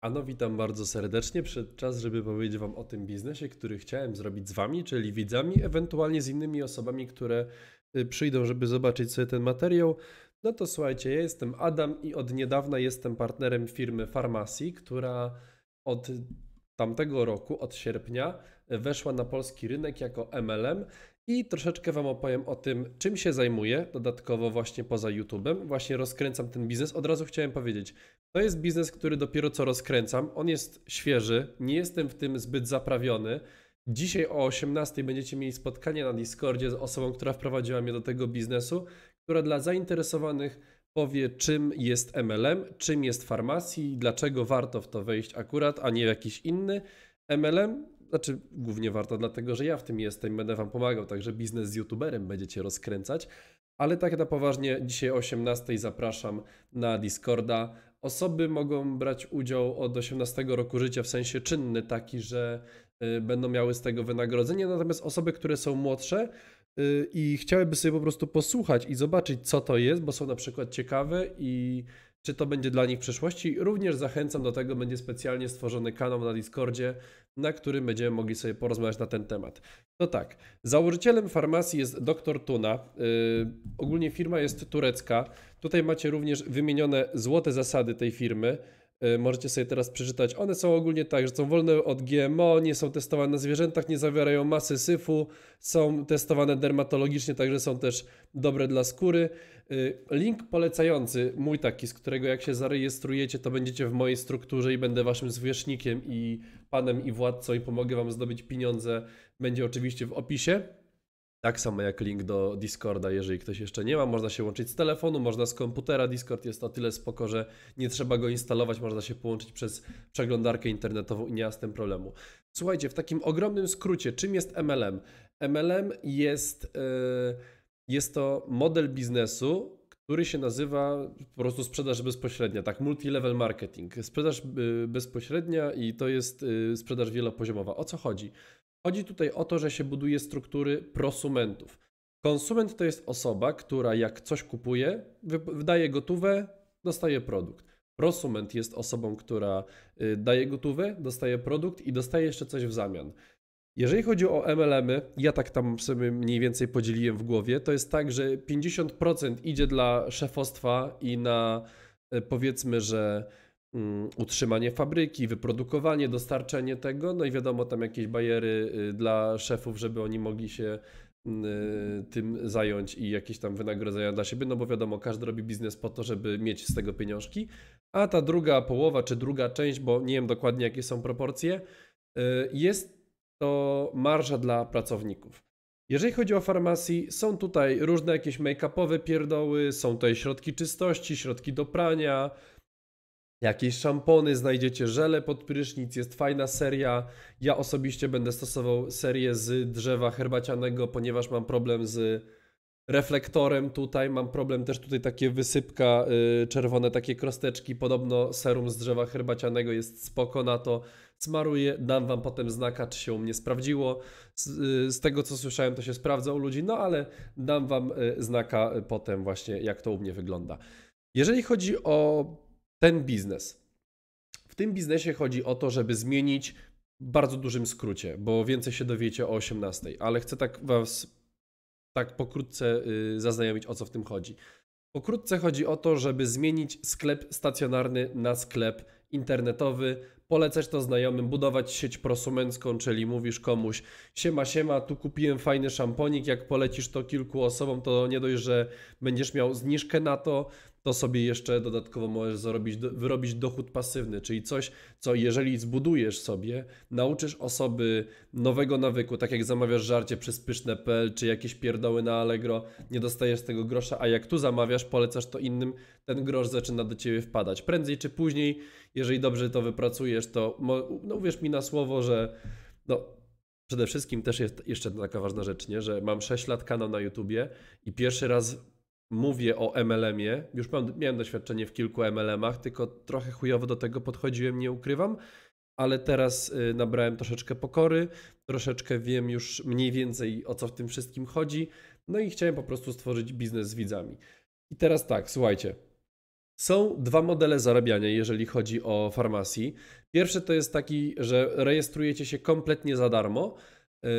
Ano, witam bardzo serdecznie. Przed czas, żeby powiedzieć Wam o tym biznesie, który chciałem zrobić z Wami, czyli widzami, ewentualnie z innymi osobami, które y, przyjdą, żeby zobaczyć sobie ten materiał. No to słuchajcie, ja jestem Adam i od niedawna jestem partnerem firmy Farmacji, która od tamtego roku, od sierpnia, weszła na polski rynek jako MLM i troszeczkę Wam opowiem o tym, czym się zajmuję dodatkowo właśnie poza YouTube'em. Właśnie rozkręcam ten biznes. Od razu chciałem powiedzieć, to jest biznes, który dopiero co rozkręcam. On jest świeży, nie jestem w tym zbyt zaprawiony. Dzisiaj o 18 będziecie mieli spotkanie na Discordzie z osobą, która wprowadziła mnie do tego biznesu, która dla zainteresowanych powie, czym jest MLM, czym jest farmacji, dlaczego warto w to wejść akurat, a nie w jakiś inny. MLM znaczy, głównie warto, dlatego że ja w tym jestem, i będę Wam pomagał, także biznes z YouTuberem będziecie rozkręcać. Ale tak na poważnie, dzisiaj o 18 zapraszam na Discorda. Osoby mogą brać udział od 18 roku życia, w sensie czynny taki, że y, będą miały z tego wynagrodzenie. Natomiast osoby, które są młodsze y, i chciałyby sobie po prostu posłuchać i zobaczyć, co to jest, bo są na przykład ciekawe i czy to będzie dla nich w przyszłości, również zachęcam do tego, będzie specjalnie stworzony kanał na Discordzie, na którym będziemy mogli sobie porozmawiać na ten temat. To tak, założycielem farmacji jest dr Tuna. Yy, ogólnie firma jest turecka. Tutaj macie również wymienione złote zasady tej firmy. Y, możecie sobie teraz przeczytać. One są ogólnie tak, że są wolne od GMO, nie są testowane na zwierzętach, nie zawierają masy syfu, są testowane dermatologicznie, także są też dobre dla skóry. Y, link polecający, mój taki, z którego jak się zarejestrujecie, to będziecie w mojej strukturze i będę waszym zwierzchnikiem i panem i władcą i pomogę wam zdobyć pieniądze, będzie oczywiście w opisie. Tak samo jak link do Discorda, jeżeli ktoś jeszcze nie ma, można się łączyć z telefonu, można z komputera. Discord jest o tyle spoko, że nie trzeba go instalować, można się połączyć przez przeglądarkę internetową i nie ma z tym problemu. Słuchajcie, w takim ogromnym skrócie, czym jest MLM? MLM jest, e, jest to model biznesu, który się nazywa po prostu sprzedaż bezpośrednia, tak, multilevel marketing. Sprzedaż e, bezpośrednia i to jest e, sprzedaż wielopoziomowa. O co chodzi? Chodzi tutaj o to, że się buduje struktury prosumentów. Konsument to jest osoba, która jak coś kupuje, wydaje gotówę, dostaje produkt. Prosument jest osobą, która y, daje gotówę, dostaje produkt i dostaje jeszcze coś w zamian. Jeżeli chodzi o MLM-y, ja tak tam sobie mniej więcej podzieliłem w głowie, to jest tak, że 50% idzie dla szefostwa i na y, powiedzmy, że Mm, utrzymanie fabryki, wyprodukowanie, dostarczenie tego, no i wiadomo, tam jakieś bariery y, dla szefów, żeby oni mogli się mm, y, tym zająć i jakieś tam wynagrodzenia dla siebie, no bo wiadomo, każdy robi biznes po to, żeby mieć z tego pieniążki, a ta druga połowa, czy druga część, bo nie wiem dokładnie jakie są proporcje, y, jest to marża dla pracowników. Jeżeli chodzi o farmacji, są tutaj różne jakieś make-upowe pierdoły, są tutaj środki czystości, środki do prania, Jakieś szampony, znajdziecie żele pod prysznic, jest fajna seria. Ja osobiście będę stosował serię z drzewa herbacianego, ponieważ mam problem z reflektorem tutaj, mam problem też tutaj takie wysypka y, czerwone, takie krosteczki, podobno serum z drzewa herbacianego jest spoko na to, smaruję, dam wam potem znaka, czy się u mnie sprawdziło, z, y, z tego co słyszałem to się sprawdza u ludzi, no ale dam wam yy, znaka potem właśnie jak to u mnie wygląda. Jeżeli chodzi o ten biznes. W tym biznesie chodzi o to, żeby zmienić w bardzo dużym skrócie, bo więcej się dowiecie o 18, ale chcę tak was tak pokrótce y, zaznajomić o co w tym chodzi. Pokrótce chodzi o to, żeby zmienić sklep stacjonarny na sklep internetowy, polecać to znajomym, budować sieć prosumencką, czyli mówisz komuś siema, siema, tu kupiłem fajny szamponik, jak polecisz to kilku osobom, to nie dość, że będziesz miał zniżkę na to, to sobie jeszcze dodatkowo możesz zarobić, wyrobić dochód pasywny, czyli coś, co jeżeli zbudujesz sobie, nauczysz osoby nowego nawyku, tak jak zamawiasz żarcie przez pyszne.pl czy jakieś pierdoły na Allegro, nie dostajesz tego grosza, a jak tu zamawiasz, polecasz to innym, ten grosz zaczyna do ciebie wpadać. Prędzej czy później, jeżeli dobrze to wypracujesz, to no uwierz mi na słowo, że no, przede wszystkim też jest jeszcze taka ważna rzecz, nie? że mam 6 lat kanał na YouTubie i pierwszy raz mówię o MLM-ie, już miałem doświadczenie w kilku MLM-ach, tylko trochę chujowo do tego podchodziłem, nie ukrywam, ale teraz y, nabrałem troszeczkę pokory, troszeczkę wiem już mniej więcej o co w tym wszystkim chodzi, no i chciałem po prostu stworzyć biznes z widzami. I teraz tak, słuchajcie. Są dwa modele zarabiania, jeżeli chodzi o farmacji. Pierwszy to jest taki, że rejestrujecie się kompletnie za darmo, Yy,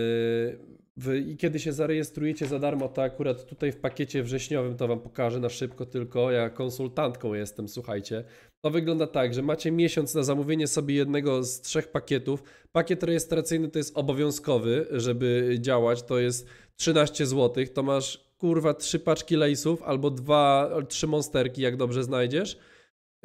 wy, I kiedy się zarejestrujecie za darmo, to akurat tutaj w pakiecie wrześniowym to Wam pokażę na szybko tylko, ja konsultantką jestem, słuchajcie. To wygląda tak, że macie miesiąc na zamówienie sobie jednego z trzech pakietów. Pakiet rejestracyjny to jest obowiązkowy, żeby działać, to jest 13 zł, to masz kurwa trzy paczki lejsów albo dwa, trzy monsterki, jak dobrze znajdziesz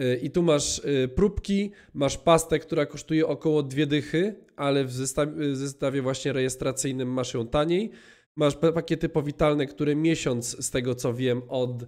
Y, I tu masz y, próbki, masz pastę, która kosztuje około dwie dychy, ale w zestawie, y, w zestawie właśnie rejestracyjnym masz ją taniej. Masz pakiety powitalne, które miesiąc, z tego co wiem, od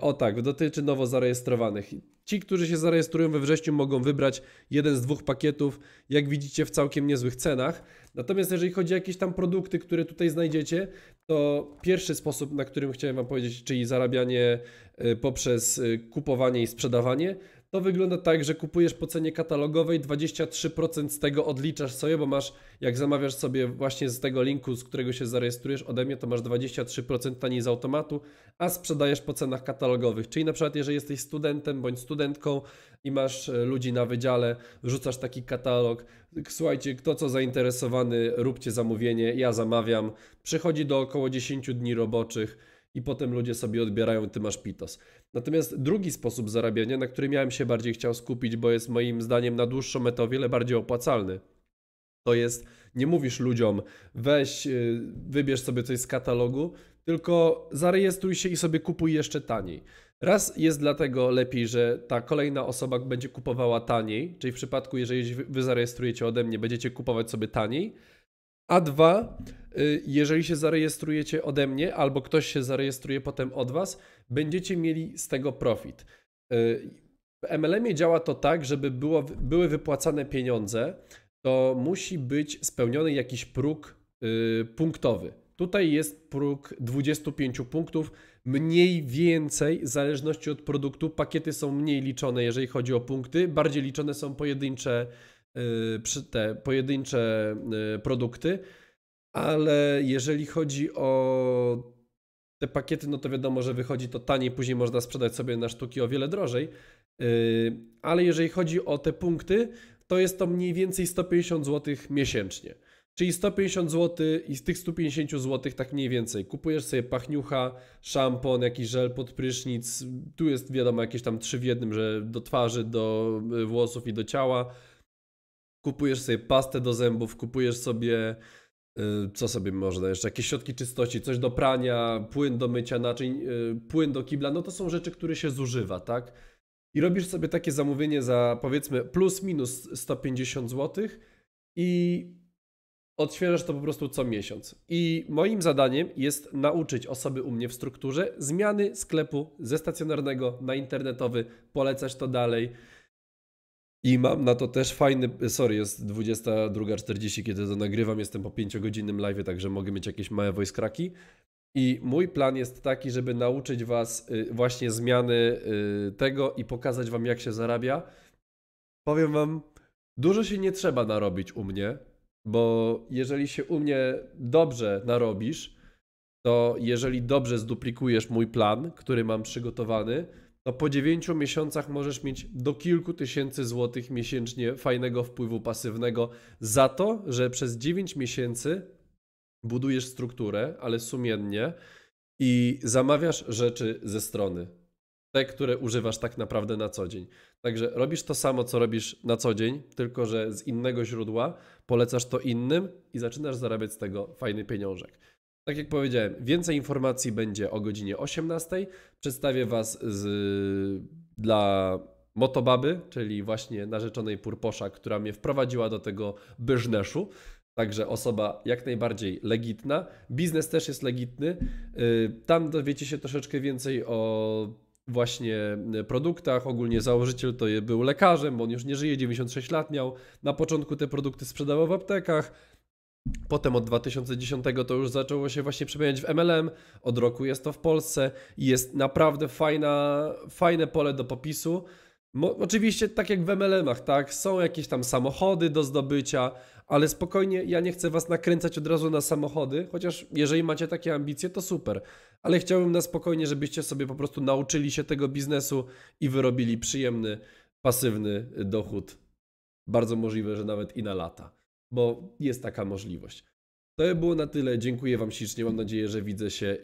o tak, dotyczy nowo zarejestrowanych. Ci, którzy się zarejestrują we wrześniu, mogą wybrać jeden z dwóch pakietów, jak widzicie, w całkiem niezłych cenach. Natomiast jeżeli chodzi o jakieś tam produkty, które tutaj znajdziecie, to pierwszy sposób, na którym chciałem Wam powiedzieć, czyli zarabianie Y, poprzez y, kupowanie i sprzedawanie, to wygląda tak, że kupujesz po cenie katalogowej, 23% z tego odliczasz sobie, bo masz, jak zamawiasz sobie właśnie z tego linku, z którego się zarejestrujesz ode mnie, to masz 23% taniej z automatu, a sprzedajesz po cenach katalogowych. Czyli na przykład, jeżeli jesteś studentem bądź studentką i masz y, ludzi na wydziale, rzucasz taki katalog, słuchajcie, kto co zainteresowany, róbcie zamówienie, ja zamawiam. Przychodzi do około 10 dni roboczych i potem ludzie sobie odbierają, ty masz pitos. Natomiast drugi sposób zarabiania, na którym miałem się bardziej chciał skupić, bo jest moim zdaniem na dłuższą metę o wiele bardziej opłacalny, to jest nie mówisz ludziom, weź, y, wybierz sobie coś z katalogu, tylko zarejestruj się i sobie kupuj jeszcze taniej. Raz jest dlatego lepiej, że ta kolejna osoba będzie kupowała taniej, czyli w przypadku, jeżeli wy zarejestrujecie ode mnie, będziecie kupować sobie taniej, a dwa, y, jeżeli się zarejestrujecie ode mnie albo ktoś się zarejestruje potem od Was, będziecie mieli z tego profit. Y, w MLM-ie działa to tak, żeby było, były wypłacane pieniądze, to musi być spełniony jakiś próg y, punktowy. Tutaj jest próg 25 punktów, mniej więcej, w zależności od produktu, pakiety są mniej liczone, jeżeli chodzi o punkty, bardziej liczone są pojedyncze Y, przy te pojedyncze y, produkty, ale jeżeli chodzi o te pakiety, no to wiadomo, że wychodzi to taniej, później można sprzedać sobie na sztuki o wiele drożej. Y, ale jeżeli chodzi o te punkty, to jest to mniej więcej 150 zł miesięcznie. Czyli 150 zł i z tych 150 zł tak mniej więcej kupujesz sobie pachniucha, szampon, jakiś żel pod prysznic. Tu jest wiadomo jakieś tam trzy w jednym, że do twarzy, do włosów i do ciała kupujesz sobie pastę do zębów, kupujesz sobie y, co sobie można jeszcze, jakieś środki czystości, coś do prania, płyn do mycia naczyń, y, płyn do kibla, no to są rzeczy, które się zużywa, tak? I robisz sobie takie zamówienie za powiedzmy plus minus 150 zł i odświeżasz to po prostu co miesiąc. I moim zadaniem jest nauczyć osoby u mnie w strukturze zmiany sklepu ze stacjonarnego na internetowy, polecać to dalej i mam na to też fajny. Sorry, jest 22.40, kiedy to nagrywam. Jestem po 5-godzinnym live, także mogę mieć jakieś małe voice cracki. I mój plan jest taki, żeby nauczyć Was y, właśnie zmiany y, tego i pokazać Wam, jak się zarabia. Powiem Wam, dużo się nie trzeba narobić u mnie, bo jeżeli się u mnie dobrze narobisz, to jeżeli dobrze zduplikujesz mój plan, który mam przygotowany, to no po 9 miesiącach możesz mieć do kilku tysięcy złotych miesięcznie fajnego wpływu pasywnego za to, że przez 9 miesięcy budujesz strukturę, ale sumiennie i zamawiasz rzeczy ze strony. Te, które używasz tak naprawdę na co dzień. Także robisz to samo, co robisz na co dzień, tylko że z innego źródła, polecasz to innym i zaczynasz zarabiać z tego fajny pieniążek. Tak jak powiedziałem, więcej informacji będzie o godzinie 18. Przedstawię Was z, dla Motobaby, czyli właśnie narzeczonej Purposza, która mnie wprowadziła do tego biznesu. Także osoba jak najbardziej legitna. Biznes też jest legitny. Y, tam dowiecie się troszeczkę więcej o właśnie produktach. Ogólnie założyciel to był lekarzem, bo on już nie żyje, 96 lat miał. Na początku te produkty sprzedawał w aptekach Potem od 2010 to już zaczęło się właśnie przemieniać w MLM, od roku jest to w Polsce i jest naprawdę fajna, fajne pole do popisu. Mo oczywiście tak jak w MLM-ach, tak, są jakieś tam samochody do zdobycia, ale spokojnie, ja nie chcę Was nakręcać od razu na samochody, chociaż jeżeli macie takie ambicje, to super, ale chciałbym na spokojnie, żebyście sobie po prostu nauczyli się tego biznesu i wyrobili przyjemny, pasywny dochód. Bardzo możliwe, że nawet i na lata bo jest taka możliwość. To by było na tyle. Dziękuję Wam ślicznie. Mam nadzieję, że widzę się,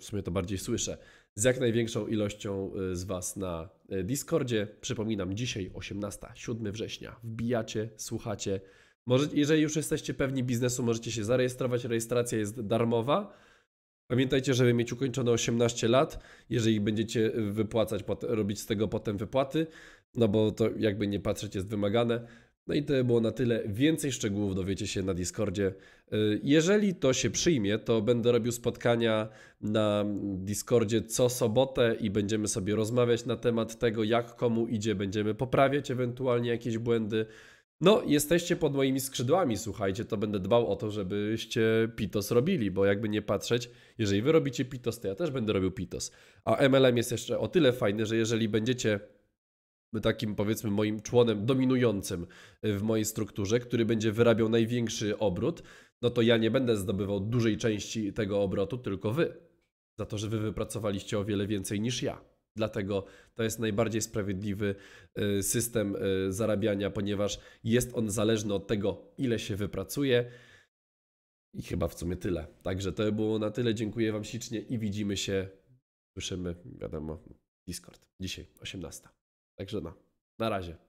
w sumie to bardziej słyszę, z jak największą ilością y, z Was na y, Discordzie. Przypominam, dzisiaj 18, 7 września. Wbijacie, słuchacie. Może, jeżeli już jesteście pewni biznesu, możecie się zarejestrować. Rejestracja jest darmowa. Pamiętajcie, żeby mieć ukończone 18 lat, jeżeli będziecie y, wypłacać, robić z tego potem wypłaty, no bo to jakby nie patrzeć jest wymagane. No i to było na tyle. Więcej szczegółów dowiecie się na Discordzie. Y, jeżeli to się przyjmie, to będę robił spotkania na Discordzie co sobotę i będziemy sobie rozmawiać na temat tego, jak komu idzie. Będziemy poprawiać ewentualnie jakieś błędy. No, jesteście pod moimi skrzydłami, słuchajcie, to będę dbał o to, żebyście pitos robili, bo jakby nie patrzeć, jeżeli wy robicie pitos, to ja też będę robił pitos. A MLM jest jeszcze o tyle fajny, że jeżeli będziecie takim powiedzmy moim członem dominującym y, w mojej strukturze, który będzie wyrabiał największy obrót, no to ja nie będę zdobywał dużej części tego obrotu, tylko wy. Za to, że wy wypracowaliście o wiele więcej niż ja. Dlatego to jest najbardziej sprawiedliwy y, system y, zarabiania, ponieważ jest on zależny od tego, ile się wypracuje. I chyba w sumie tyle. Także to było na tyle. Dziękuję Wam ślicznie i widzimy się, słyszymy, wiadomo, Discord. Dzisiaj 18. Także no, na razie.